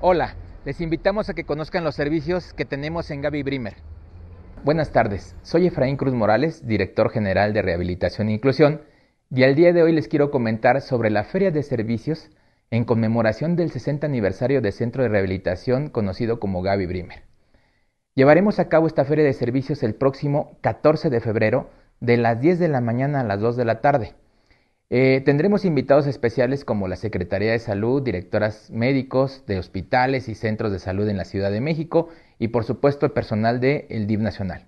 Hola, les invitamos a que conozcan los servicios que tenemos en Gaby Brimer. Buenas tardes, soy Efraín Cruz Morales, director general de Rehabilitación e Inclusión, y al día de hoy les quiero comentar sobre la Feria de Servicios en conmemoración del 60 aniversario del Centro de Rehabilitación conocido como Gaby Brimer. Llevaremos a cabo esta Feria de Servicios el próximo 14 de febrero de las 10 de la mañana a las 2 de la tarde eh, tendremos invitados especiales como la Secretaría de Salud, directoras médicos de hospitales y centros de salud en la Ciudad de México y por supuesto el personal del DIV Nacional.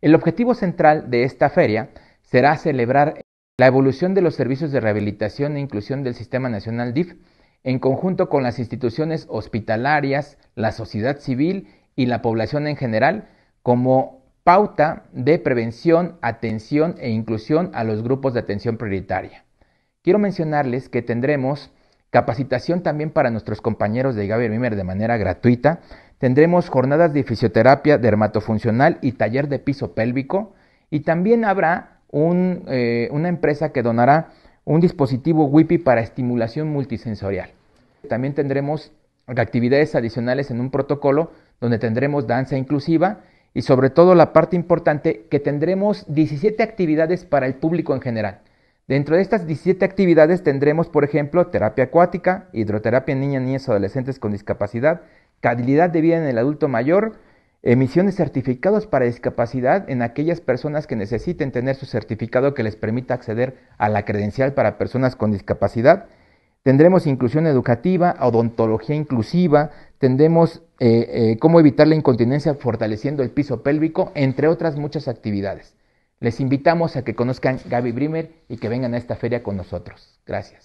El objetivo central de esta feria será celebrar la evolución de los servicios de rehabilitación e inclusión del Sistema Nacional DIF en conjunto con las instituciones hospitalarias, la sociedad civil y la población en general como pauta de prevención, atención e inclusión a los grupos de atención prioritaria. Quiero mencionarles que tendremos capacitación también para nuestros compañeros de Gaby Mimer de manera gratuita. Tendremos jornadas de fisioterapia dermatofuncional y taller de piso pélvico. Y también habrá eh, una empresa que donará un dispositivo WIPI para estimulación multisensorial. También tendremos actividades adicionales en un protocolo donde tendremos danza inclusiva y sobre todo la parte importante que tendremos 17 actividades para el público en general. Dentro de estas 17 actividades tendremos, por ejemplo, terapia acuática, hidroterapia en niñas, niñas, adolescentes con discapacidad, calidad de vida en el adulto mayor, emisiones de certificados para discapacidad en aquellas personas que necesiten tener su certificado que les permita acceder a la credencial para personas con discapacidad. Tendremos inclusión educativa, odontología inclusiva, tendremos eh, eh, cómo evitar la incontinencia fortaleciendo el piso pélvico, entre otras muchas actividades. Les invitamos a que conozcan Gaby Brimer y que vengan a esta feria con nosotros. Gracias.